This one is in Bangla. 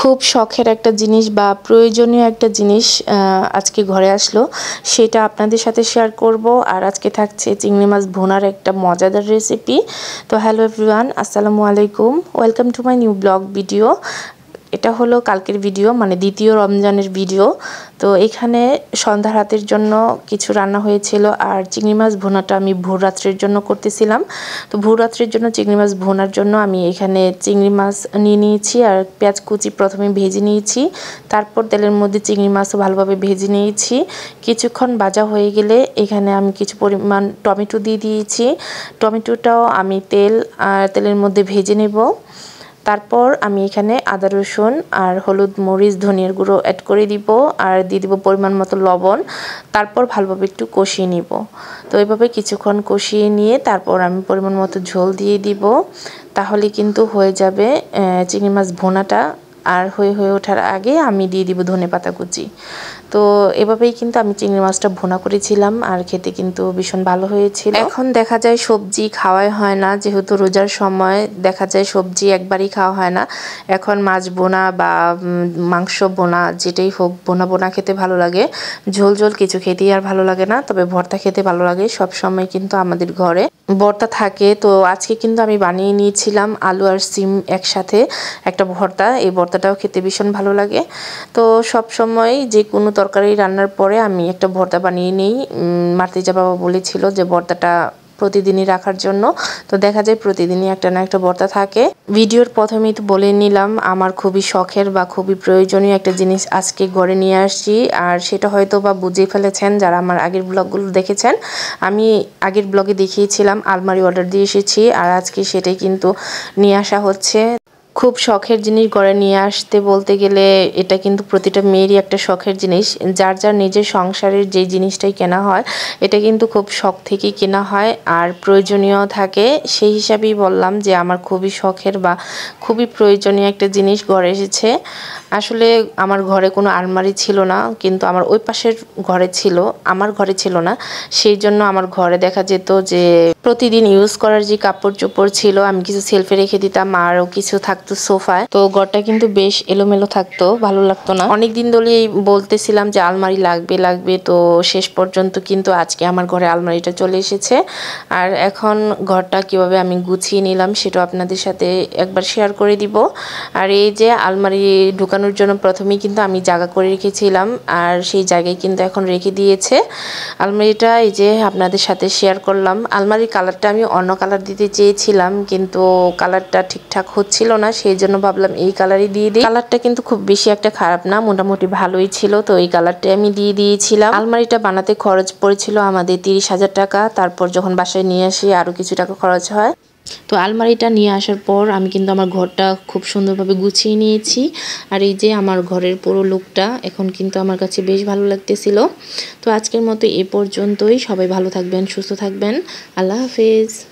খুব শখের একটা জিনিস বা প্রয়োজনীয় একটা জিনিস আজকে ঘরে আসলো সেটা আপনাদের সাথে শেয়ার করব আর আজকে থাকছে চিংড়ি মাছ ভোনার একটা মজাদার রেসিপি তো হ্যালো এভরিওয়ান আসসালামু আলাইকুম welcome to my new blog video এটা হলো কালকের ভিডিও মানে দ্বিতীয় রমজানের ভিডিও তো এখানে সন্ধ্যা রাতের জন্য কিছু রান্না হয়েছিল আর চিংড়ি মাছ ভোনাটা আমি ভোররাত্রের জন্য করতেছিলাম তো ভোররাত্রের জন্য চিংড়ি মাছ ভোনার জন্য আমি এখানে চিংড়ি মাছ নিয়ে নিয়েছি আর পেঁয়াজ কুচি প্রথমে ভেজে নিয়েছি তারপর তেলের মধ্যে চিংড়ি মাছও ভালোভাবে ভেজে নিয়েছি কিছুক্ষণ বাজা হয়ে গেলে এখানে আমি কিছু পরিমাণ টমেটো দিয়ে দিয়েছি টমেটোটাও আমি তেল আর তেলের মধ্যে ভেজে নেব তারপর আমি এখানে আদা রসুন আর হলুদ মরিচ ধনিয়ার গুঁড়ো অ্যাড করে দিব আর দিয়ে দিব পরিমাণ মতো লবণ তারপর ভালোভাবে একটু কষিয়ে নিব তো এইভাবে কিছুক্ষণ কষিয়ে নিয়ে তারপর আমি পরিমাণ মতো ঝোল দিয়ে দিব তাহলে কিন্তু হয়ে যাবে চিংড়ি মাছ ভোনাটা আর হয়ে হয়ে ওঠার আগে আমি দিয়ে দিব ধনে পাতা কুচি তো এভাবেই কিন্তু আমি চিংড়ি মাছটা ভোনা করেছিলাম আর খেতে কিন্তু ভীষণ ভালো হয়েছিল এখন দেখা যায় সবজি খাওয়াই হয় না যেহেতু রোজার সময় দেখা যায় সবজি একবারই খাওয়া হয় না এখন মাছ বোনা বা মাংস বোনা যেটাই হোক বোনা বোনা খেতে ভালো লাগে ঝোল ঝোল কিছু খেতেই আর ভালো লাগে না তবে ভর্তা খেতে ভালো লাগে সব সময় কিন্তু আমাদের ঘরে ভর্তা থাকে তো আজকে কিন্তু আমি বানিয়ে নিয়েছিলাম আলু আর সিম একসাথে একটা ভর্তা এই ভর্তাটাও খেতে ভীষণ ভালো লাগে তো সব সময় যে কোনো তরকারি রান্নার পরে আমি একটা ভর্তা বানিয়ে নিই মার্তিজা বাবা বলেছিল যে ভর্তাটা প্রতিদিনই রাখার জন্য তো দেখা যায় প্রতিদিনই একটা না একটা ভর্তা থাকে ভিডিওর প্রথমেই তো বলে নিলাম আমার খুবই শখের বা খুবই প্রয়োজনীয় একটা জিনিস আজকে ঘরে নিয়ে আসছি আর সেটা হয়তো বা বুঝে ফেলেছেন যারা আমার আগের ব্লগগুলো দেখেছেন আমি আগের ব্লগে দেখিয়েছিলাম আলমারি অর্ডার দিয়ে এসেছি আর আজকে সেটাই কিন্তু নিয়ে আসা হচ্ছে খুব শখের জিনিস ঘরে নিয়ে আসতে বলতে গেলে এটা কিন্তু প্রতিটা মেয়েরই একটা শখের জিনিস যার যার নিজের সংসারের যে জিনিসটাই কেনা হয় এটা কিন্তু খুব শখ থেকেই কেনা হয় আর প্রয়োজনীয় থাকে সেই হিসাবেই বললাম যে আমার খুবই শখের বা খুবই প্রয়োজনীয় একটা জিনিস ঘরে এসেছে আসলে আমার ঘরে কোনো আলমারি ছিল না কিন্তু আমার ওই পাশের ঘরে ছিল আমার ঘরে ছিল না সেই জন্য আমার ঘরে দেখা যেত যে প্রতিদিন ইউজ করার যে কাপড় চোপড় ছিল আমি কিছু সেলফে রেখে দিতাম আরও কিছু থাকতো থাকতো সোফায় তো ঘরটা কিন্তু বেশ এলোমেলো থাকতো ভালো লাগতো না অনেকদিন ধরেই বলতেছিলাম যে আলমারি লাগবে লাগবে তো শেষ পর্যন্ত কিন্তু আজকে আমার ঘরে আলমারিটা চলে এসেছে আর এখন ঘরটা কিভাবে আমি গুছিয়ে নিলাম সেটা আপনাদের সাথে একবার শেয়ার করে দিব আর এই যে আলমারি ঢুকানোর জন্য প্রথমেই কিন্তু আমি জায়গা করে রেখেছিলাম আর সেই জায়গায় কিন্তু এখন রেখে দিয়েছে আলমারিটা এই যে আপনাদের সাথে শেয়ার করলাম আলমারির কালারটা আমি অন্য কালার দিতে চেয়েছিলাম কিন্তু কালারটা ঠিকঠাক হচ্ছিল না সেই জন্য ভাবলাম এই কালারই দিয়ে দিই কালারটা কিন্তু খুব বেশি একটা খারাপ না মোটামুটি ভালোই ছিল তো এই কালারটাই আমি দিয়ে দিয়েছিলাম আলমারিটা বানাতে খরচ পড়েছিল আমাদের তিরিশ হাজার টাকা তারপর যখন বাসায় নিয়ে আসি আরও কিছু টাকা খরচ হয় তো আলমারিটা নিয়ে আসার পর আমি কিন্তু আমার ঘরটা খুব সুন্দরভাবে গুছিয়ে নিয়েছি আর এই যে আমার ঘরের পুরো লুকটা এখন কিন্তু আমার কাছে বেশ ভালো লাগতেছিল তো আজকের মতো এ পর্যন্তই সবাই ভালো থাকবেন সুস্থ থাকবেন আল্লাহ হাফেজ